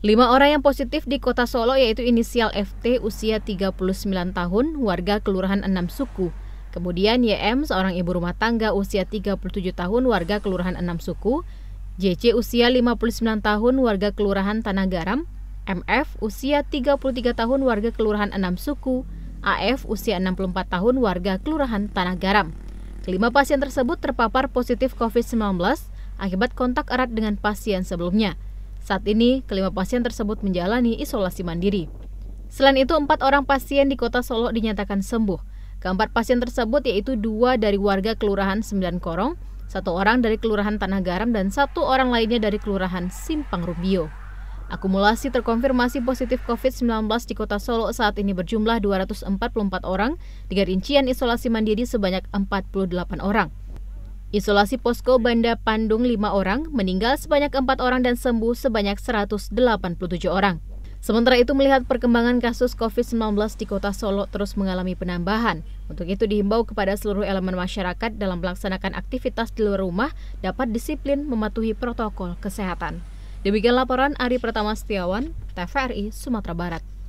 Lima orang yang positif di kota Solo yaitu inisial FT usia 39 tahun, warga Kelurahan Enam Suku. Kemudian YM seorang ibu rumah tangga usia 37 tahun, warga Kelurahan Enam Suku. JC usia 59 tahun, warga Kelurahan Tanah Garam. MF usia 33 tahun, warga Kelurahan Enam Suku. AF usia 64 tahun, warga Kelurahan Tanah Garam. Kelima pasien tersebut terpapar positif COVID-19 akibat kontak erat dengan pasien sebelumnya. Saat ini, kelima pasien tersebut menjalani isolasi mandiri. Selain itu, empat orang pasien di kota Solo dinyatakan sembuh. Keempat pasien tersebut yaitu dua dari warga Kelurahan Sembilan Korong, satu orang dari Kelurahan Tanah Garam, dan satu orang lainnya dari Kelurahan Simpang Rubio. Akumulasi terkonfirmasi positif COVID-19 di kota Solo saat ini berjumlah 244 orang, dengan rincian isolasi mandiri sebanyak 48 orang. Isolasi posko Banda Pandung 5 orang, meninggal sebanyak 4 orang dan sembuh sebanyak 187 orang. Sementara itu melihat perkembangan kasus COVID-19 di kota Solo terus mengalami penambahan. Untuk itu dihimbau kepada seluruh elemen masyarakat dalam melaksanakan aktivitas di luar rumah dapat disiplin mematuhi protokol kesehatan. Demikian laporan Ari Pertama Setiawan, TVRI Sumatera Barat.